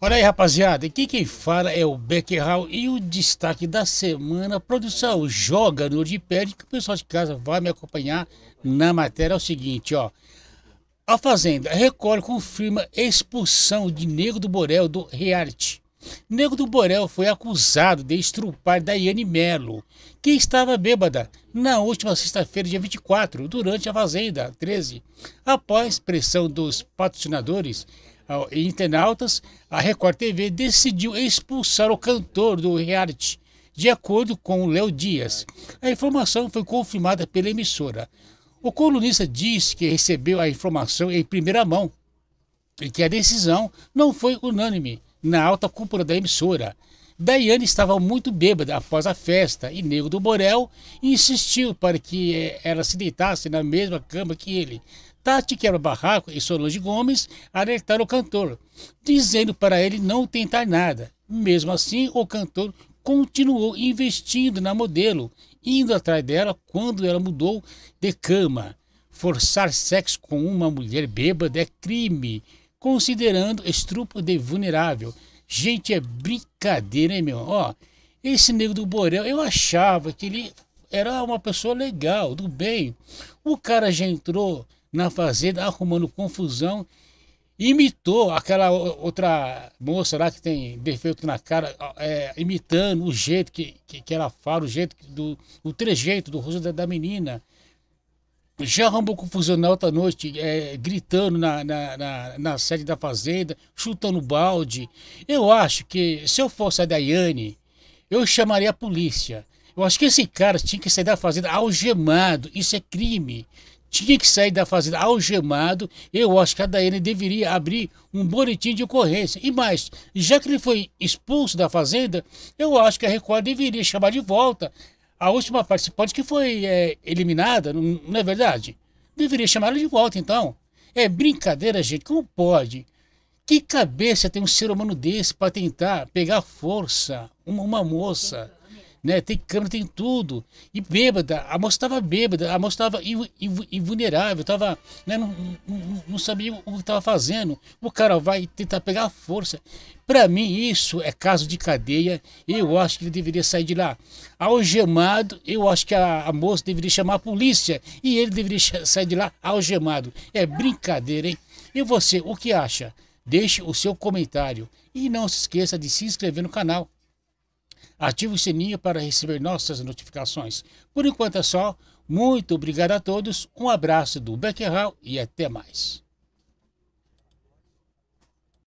Olha aí, rapaziada, aqui quem fala é o Beckerhal e o destaque da semana, produção, joga no Wordpad que o pessoal de casa vai me acompanhar na matéria. É o seguinte, ó. A Fazenda, Record confirma expulsão de Nego do Borel do Rearte. Nego do Borel foi acusado de estrupar Daiane Melo, que estava bêbada na última sexta-feira, dia 24, durante a Fazenda 13. Após pressão dos patrocinadores, internautas, a Record TV decidiu expulsar o cantor do reality, de acordo com Léo Dias. A informação foi confirmada pela emissora. O colunista disse que recebeu a informação em primeira mão e que a decisão não foi unânime na alta cúpula da emissora. Daiane estava muito bêbada após a festa e Nego do Borel insistiu para que eh, ela se deitasse na mesma cama que ele. Tati Quebra-Barraco e Solange Gomes alertaram o cantor, dizendo para ele não tentar nada. Mesmo assim, o cantor continuou investindo na modelo, indo atrás dela quando ela mudou de cama. Forçar sexo com uma mulher bêbada é crime, considerando estupro de vulnerável. Gente, é brincadeira, hein, meu? Ó, esse nego do Borel, eu achava que ele era uma pessoa legal, do bem. O cara já entrou na fazenda arrumando confusão, imitou aquela outra moça lá que tem defeito na cara, é, imitando o jeito que, que, que, ela fala, o jeito do o trejeito do rosto da, da menina. Já arrumou confusão na outra noite, é, gritando na, na, na, na, sede da fazenda, chutando balde. Eu acho que se eu fosse a Daiane, eu chamaria a polícia. Eu acho que esse cara tinha que sair da fazenda algemado. Isso é crime. Tinha que sair da fazenda algemado. Eu acho que a Daiane deveria abrir um boletim de ocorrência. E mais, já que ele foi expulso da fazenda, eu acho que a Record deveria chamar de volta a última participante que foi é, eliminada, não, não é verdade? Deveria chamá-la de volta, então. É brincadeira, gente, como pode? Que cabeça tem um ser humano desse para tentar pegar força uma, uma moça? né? Tem câmera, tem tudo. E bêbada, a moça estava bêbada, a moça estava invulnerável, tava, né? não, não, não, sabia o que estava fazendo. O cara vai tentar pegar a força. Para mim, isso é caso de cadeia. Eu acho que ele deveria sair de lá algemado. Eu acho que a, a moça deveria chamar a polícia e ele deveria sair de lá algemado. É brincadeira, hein? E você, o que acha? Deixe o seu comentário e não se esqueça de se inscrever no canal. Ative o sininho para receber nossas notificações. Por enquanto é só. Muito obrigado a todos. Um abraço do Beckerhal e até mais.